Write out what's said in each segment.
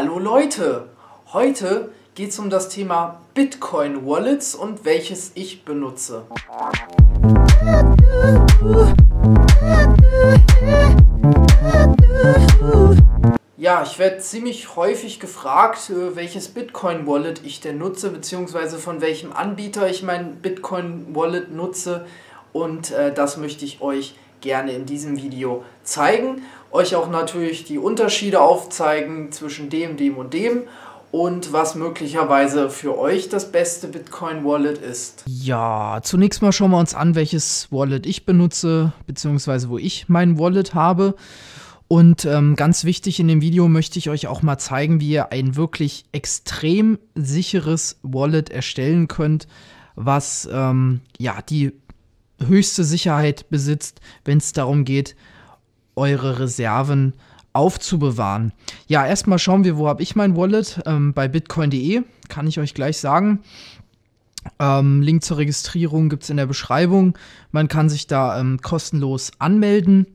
Hallo Leute! Heute geht es um das Thema Bitcoin Wallets und welches ich benutze. Ja, ich werde ziemlich häufig gefragt, äh, welches Bitcoin Wallet ich denn nutze, beziehungsweise von welchem Anbieter ich mein Bitcoin Wallet nutze. Und äh, das möchte ich euch gerne in diesem Video zeigen. Euch auch natürlich die Unterschiede aufzeigen zwischen dem, dem und dem und was möglicherweise für euch das beste Bitcoin Wallet ist. Ja, zunächst mal schauen wir uns an, welches Wallet ich benutze, beziehungsweise wo ich mein Wallet habe. Und ähm, ganz wichtig in dem Video möchte ich euch auch mal zeigen, wie ihr ein wirklich extrem sicheres Wallet erstellen könnt, was ähm, ja die höchste Sicherheit besitzt, wenn es darum geht, eure Reserven aufzubewahren. Ja, erstmal schauen wir, wo habe ich mein Wallet? Ähm, bei bitcoin.de kann ich euch gleich sagen. Ähm, Link zur Registrierung gibt es in der Beschreibung. Man kann sich da ähm, kostenlos anmelden.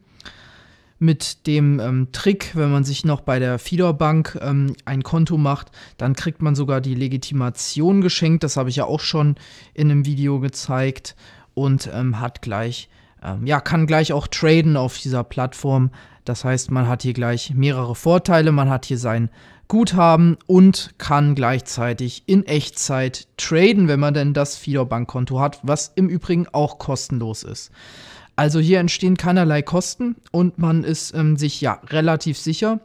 Mit dem ähm, Trick, wenn man sich noch bei der Fidor Bank ähm, ein Konto macht, dann kriegt man sogar die Legitimation geschenkt. Das habe ich ja auch schon in einem Video gezeigt und ähm, hat gleich, ähm, ja, kann gleich auch traden auf dieser Plattform. Das heißt, man hat hier gleich mehrere Vorteile. Man hat hier sein Guthaben und kann gleichzeitig in Echtzeit traden, wenn man denn das Fidor-Bankkonto hat, was im Übrigen auch kostenlos ist. Also hier entstehen keinerlei Kosten und man ist ähm, sich ja relativ sicher,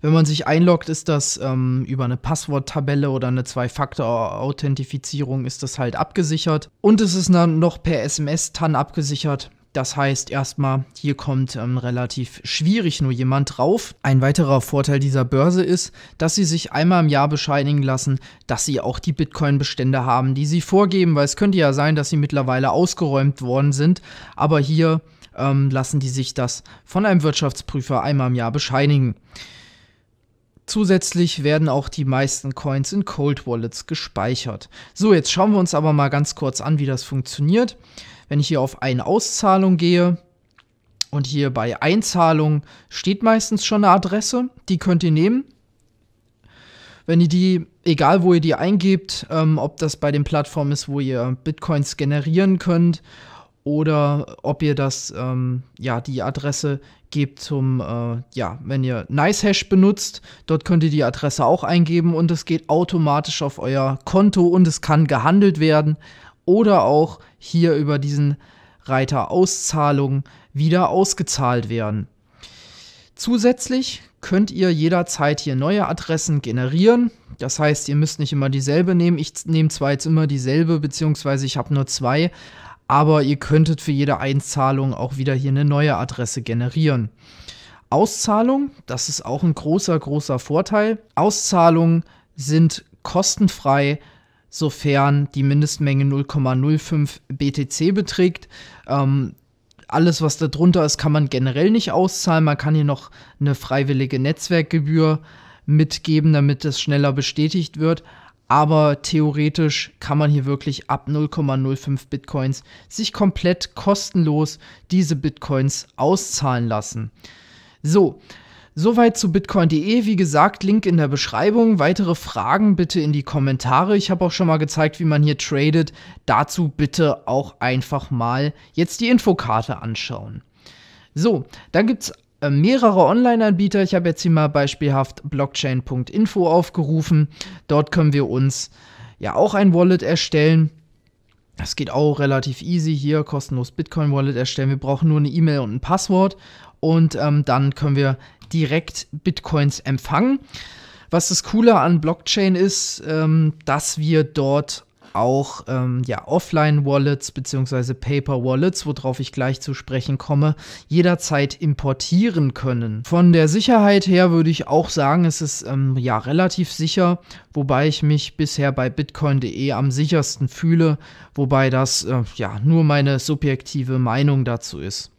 wenn man sich einloggt, ist das ähm, über eine Passworttabelle oder eine Zwei-Faktor-Authentifizierung ist das halt abgesichert. Und es ist dann noch per SMS-TAN abgesichert. Das heißt erstmal, hier kommt ähm, relativ schwierig nur jemand drauf. Ein weiterer Vorteil dieser Börse ist, dass sie sich einmal im Jahr bescheinigen lassen, dass sie auch die Bitcoin-Bestände haben, die sie vorgeben, weil es könnte ja sein, dass sie mittlerweile ausgeräumt worden sind, aber hier ähm, lassen die sich das von einem Wirtschaftsprüfer einmal im Jahr bescheinigen. Zusätzlich werden auch die meisten Coins in Cold Wallets gespeichert. So, jetzt schauen wir uns aber mal ganz kurz an, wie das funktioniert. Wenn ich hier auf eine Auszahlung gehe und hier bei Einzahlung steht meistens schon eine Adresse, die könnt ihr nehmen. Wenn ihr die, egal wo ihr die eingebt, ähm, ob das bei den Plattformen ist, wo ihr Bitcoins generieren könnt, oder ob ihr das, ähm, ja, die Adresse gebt zum, äh, ja, wenn ihr NiceHash benutzt, dort könnt ihr die Adresse auch eingeben und es geht automatisch auf euer Konto und es kann gehandelt werden oder auch hier über diesen Reiter Auszahlung wieder ausgezahlt werden. Zusätzlich könnt ihr jederzeit hier neue Adressen generieren. Das heißt, ihr müsst nicht immer dieselbe nehmen. Ich nehme zwar jetzt immer dieselbe, beziehungsweise ich habe nur zwei, aber ihr könntet für jede Einzahlung auch wieder hier eine neue Adresse generieren. Auszahlung, das ist auch ein großer, großer Vorteil. Auszahlungen sind kostenfrei, sofern die Mindestmenge 0,05 BTC beträgt. Ähm, alles, was da drunter ist, kann man generell nicht auszahlen. Man kann hier noch eine freiwillige Netzwerkgebühr mitgeben, damit das schneller bestätigt wird aber theoretisch kann man hier wirklich ab 0,05 Bitcoins sich komplett kostenlos diese Bitcoins auszahlen lassen. So, soweit zu bitcoin.de. Wie gesagt, Link in der Beschreibung. Weitere Fragen bitte in die Kommentare. Ich habe auch schon mal gezeigt, wie man hier tradet. Dazu bitte auch einfach mal jetzt die Infokarte anschauen. So, dann gibt es äh, mehrere Online-Anbieter. Ich habe jetzt hier mal beispielhaft blockchain.info aufgerufen. Dort können wir uns ja auch ein Wallet erstellen. Das geht auch relativ easy hier, kostenlos Bitcoin-Wallet erstellen. Wir brauchen nur eine E-Mail und ein Passwort und ähm, dann können wir direkt Bitcoins empfangen. Was das Coole an Blockchain ist, ähm, dass wir dort auch ähm, ja, Offline-Wallets bzw. Paper-Wallets, worauf ich gleich zu sprechen komme, jederzeit importieren können. Von der Sicherheit her würde ich auch sagen, es ist ähm, ja relativ sicher, wobei ich mich bisher bei bitcoin.de am sichersten fühle, wobei das äh, ja nur meine subjektive Meinung dazu ist.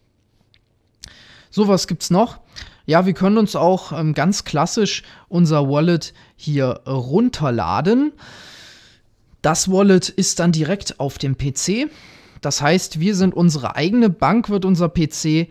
So, was gibt es noch? Ja, wir können uns auch ähm, ganz klassisch unser Wallet hier runterladen. Das Wallet ist dann direkt auf dem PC. Das heißt, wir sind unsere eigene Bank, wird unser PC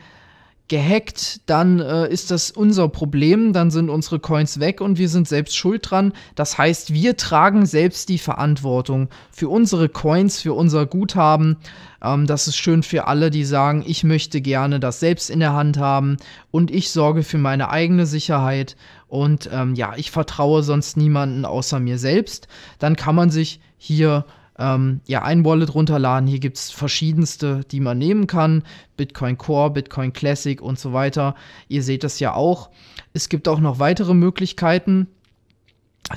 gehackt, dann äh, ist das unser Problem, dann sind unsere Coins weg und wir sind selbst schuld dran. Das heißt, wir tragen selbst die Verantwortung für unsere Coins, für unser Guthaben. Ähm, das ist schön für alle, die sagen, ich möchte gerne das selbst in der Hand haben und ich sorge für meine eigene Sicherheit und ähm, ja, ich vertraue sonst niemanden außer mir selbst. Dann kann man sich hier ähm, ja, ein Wallet runterladen. Hier gibt es verschiedenste, die man nehmen kann. Bitcoin Core, Bitcoin Classic und so weiter. Ihr seht das ja auch. Es gibt auch noch weitere Möglichkeiten.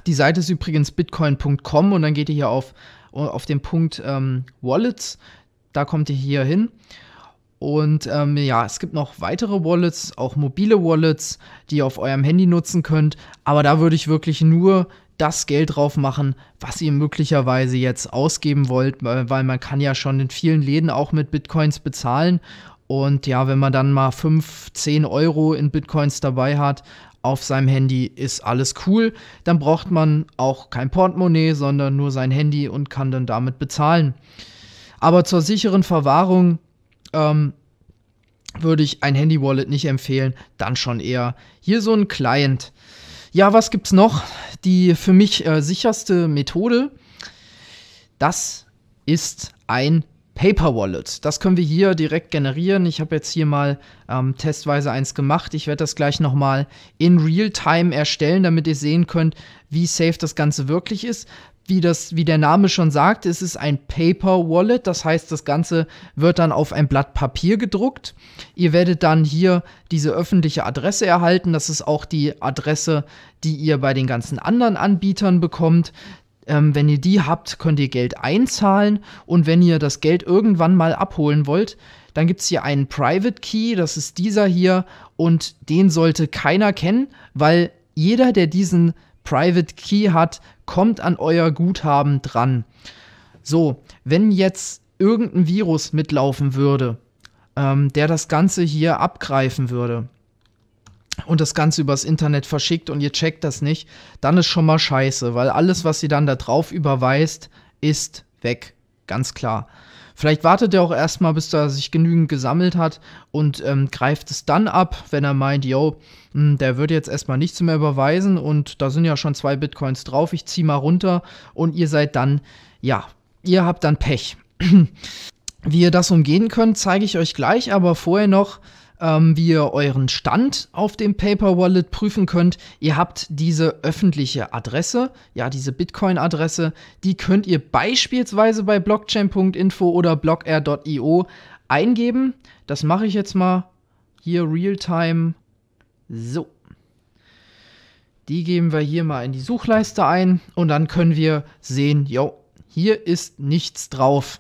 Die Seite ist übrigens bitcoin.com und dann geht ihr hier auf, auf den Punkt ähm, Wallets. Da kommt ihr hier hin. Und ähm, ja, es gibt noch weitere Wallets, auch mobile Wallets, die ihr auf eurem Handy nutzen könnt. Aber da würde ich wirklich nur das Geld drauf machen, was ihr möglicherweise jetzt ausgeben wollt, äh, weil man kann ja schon in vielen Läden auch mit Bitcoins bezahlen. Und ja, wenn man dann mal 5, 10 Euro in Bitcoins dabei hat auf seinem Handy, ist alles cool. Dann braucht man auch kein Portemonnaie, sondern nur sein Handy und kann dann damit bezahlen. Aber zur sicheren Verwahrung ähm, würde ich ein Handy-Wallet nicht empfehlen, dann schon eher hier so ein Client. Ja, was gibt's noch? Die für mich äh, sicherste Methode, das ist ein Paper Wallet. Das können wir hier direkt generieren. Ich habe jetzt hier mal ähm, testweise eins gemacht. Ich werde das gleich nochmal in Real-Time erstellen, damit ihr sehen könnt, wie safe das Ganze wirklich ist. Wie, das, wie der Name schon sagt, es ist ein Paper Wallet. Das heißt, das Ganze wird dann auf ein Blatt Papier gedruckt. Ihr werdet dann hier diese öffentliche Adresse erhalten. Das ist auch die Adresse, die ihr bei den ganzen anderen Anbietern bekommt. Ähm, wenn ihr die habt, könnt ihr Geld einzahlen und wenn ihr das Geld irgendwann mal abholen wollt, dann gibt es hier einen Private Key, das ist dieser hier und den sollte keiner kennen, weil jeder, der diesen Private Key hat, kommt an euer Guthaben dran. So, wenn jetzt irgendein Virus mitlaufen würde, ähm, der das Ganze hier abgreifen würde, und das Ganze übers Internet verschickt und ihr checkt das nicht, dann ist schon mal scheiße, weil alles, was ihr dann da drauf überweist, ist weg. Ganz klar. Vielleicht wartet er auch erstmal, bis er sich genügend gesammelt hat und ähm, greift es dann ab, wenn er meint, yo, mh, hm, der wird jetzt erstmal nichts mehr überweisen und da sind ja schon zwei Bitcoins drauf, ich zieh mal runter und ihr seid dann, ja, ihr habt dann Pech. Wie ihr das umgehen könnt, zeige ich euch gleich, aber vorher noch ähm, wie ihr euren Stand auf dem Paper Wallet prüfen könnt. Ihr habt diese öffentliche Adresse, ja, diese Bitcoin-Adresse, die könnt ihr beispielsweise bei blockchain.info oder blockair.io eingeben. Das mache ich jetzt mal hier real-time. So. Die geben wir hier mal in die Suchleiste ein und dann können wir sehen, jo, hier ist nichts drauf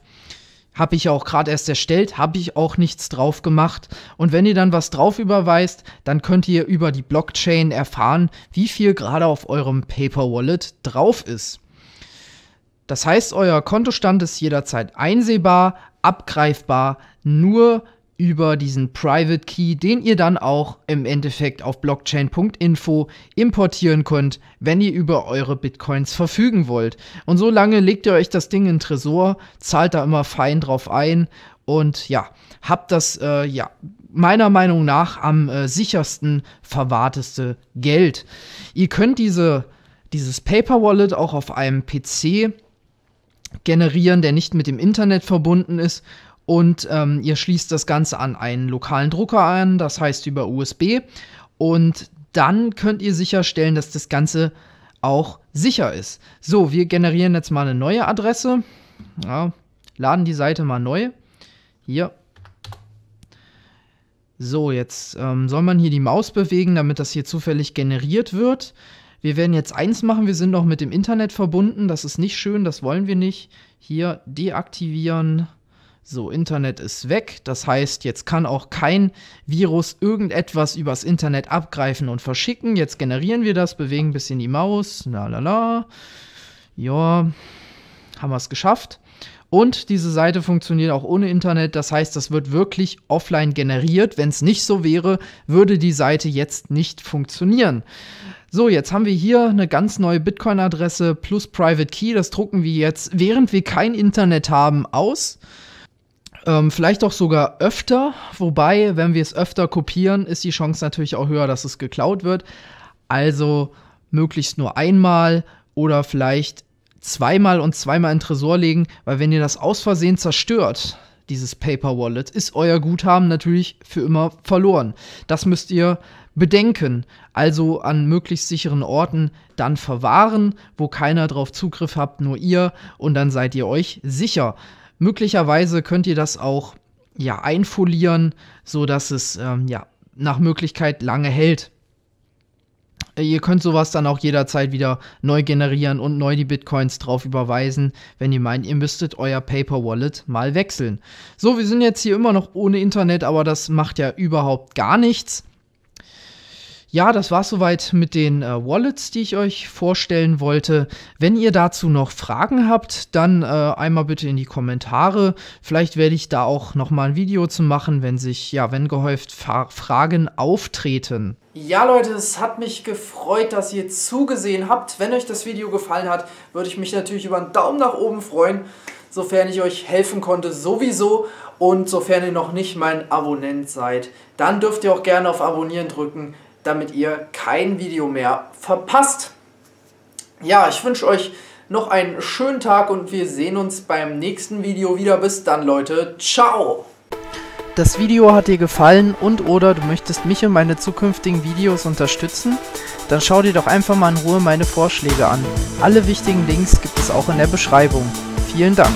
habe ich auch gerade erst erstellt, habe ich auch nichts drauf gemacht. Und wenn ihr dann was drauf überweist, dann könnt ihr über die Blockchain erfahren, wie viel gerade auf eurem Paper Wallet drauf ist. Das heißt, euer Kontostand ist jederzeit einsehbar, abgreifbar, nur über diesen Private Key, den ihr dann auch im Endeffekt auf blockchain.info importieren könnt, wenn ihr über eure Bitcoins verfügen wollt. Und so lange legt ihr euch das Ding in den Tresor, zahlt da immer fein drauf ein und ja, habt das äh, ja meiner Meinung nach am äh, sichersten verwahrteste Geld. Ihr könnt diese, dieses Paper Wallet auch auf einem PC generieren, der nicht mit dem Internet verbunden ist und ähm, ihr schließt das Ganze an einen lokalen Drucker an, das heißt über USB. Und dann könnt ihr sicherstellen, dass das Ganze auch sicher ist. So, wir generieren jetzt mal eine neue Adresse. Ja, laden die Seite mal neu. Hier. So, jetzt ähm, soll man hier die Maus bewegen, damit das hier zufällig generiert wird. Wir werden jetzt eins machen, wir sind noch mit dem Internet verbunden. Das ist nicht schön, das wollen wir nicht. Hier deaktivieren. So, Internet ist weg. Das heißt, jetzt kann auch kein Virus irgendetwas übers Internet abgreifen und verschicken. Jetzt generieren wir das, bewegen ein bisschen die Maus. La la la. Ja, haben wir es geschafft. Und diese Seite funktioniert auch ohne Internet. Das heißt, das wird wirklich offline generiert. Wenn es nicht so wäre, würde die Seite jetzt nicht funktionieren. So, jetzt haben wir hier eine ganz neue Bitcoin-Adresse plus Private Key. Das drucken wir jetzt, während wir kein Internet haben, aus. Ähm, vielleicht auch sogar öfter, wobei, wenn wir es öfter kopieren, ist die Chance natürlich auch höher, dass es geklaut wird. Also möglichst nur einmal oder vielleicht zweimal und zweimal in den Tresor legen, weil wenn ihr das aus Versehen zerstört, dieses Paper Wallet, ist euer Guthaben natürlich für immer verloren. Das müsst ihr bedenken. Also an möglichst sicheren Orten dann verwahren, wo keiner drauf Zugriff habt, nur ihr, und dann seid ihr euch sicher. Möglicherweise könnt ihr das auch ja, einfolieren, sodass es ähm, ja, nach Möglichkeit lange hält. Äh, ihr könnt sowas dann auch jederzeit wieder neu generieren und neu die Bitcoins drauf überweisen, wenn ihr meint, ihr müsstet euer Paper Wallet mal wechseln. So, wir sind jetzt hier immer noch ohne Internet, aber das macht ja überhaupt gar nichts. Ja, das war's soweit mit den äh, Wallets, die ich euch vorstellen wollte. Wenn ihr dazu noch Fragen habt, dann äh, einmal bitte in die Kommentare. Vielleicht werde ich da auch noch mal ein Video zu machen, wenn sich ja, wenn gehäuft Fa Fragen auftreten. Ja, Leute, es hat mich gefreut, dass ihr zugesehen habt. Wenn euch das Video gefallen hat, würde ich mich natürlich über einen Daumen nach oben freuen sofern ich euch helfen konnte, sowieso. Und sofern ihr noch nicht mein Abonnent seid, dann dürft ihr auch gerne auf Abonnieren drücken damit ihr kein Video mehr verpasst. Ja, ich wünsche euch noch einen schönen Tag und wir sehen uns beim nächsten Video wieder. Bis dann, Leute. Ciao! Das Video hat dir gefallen und oder du möchtest mich und meine zukünftigen Videos unterstützen? Dann schau dir doch einfach mal in Ruhe meine Vorschläge an. Alle wichtigen Links gibt es auch in der Beschreibung. Vielen Dank!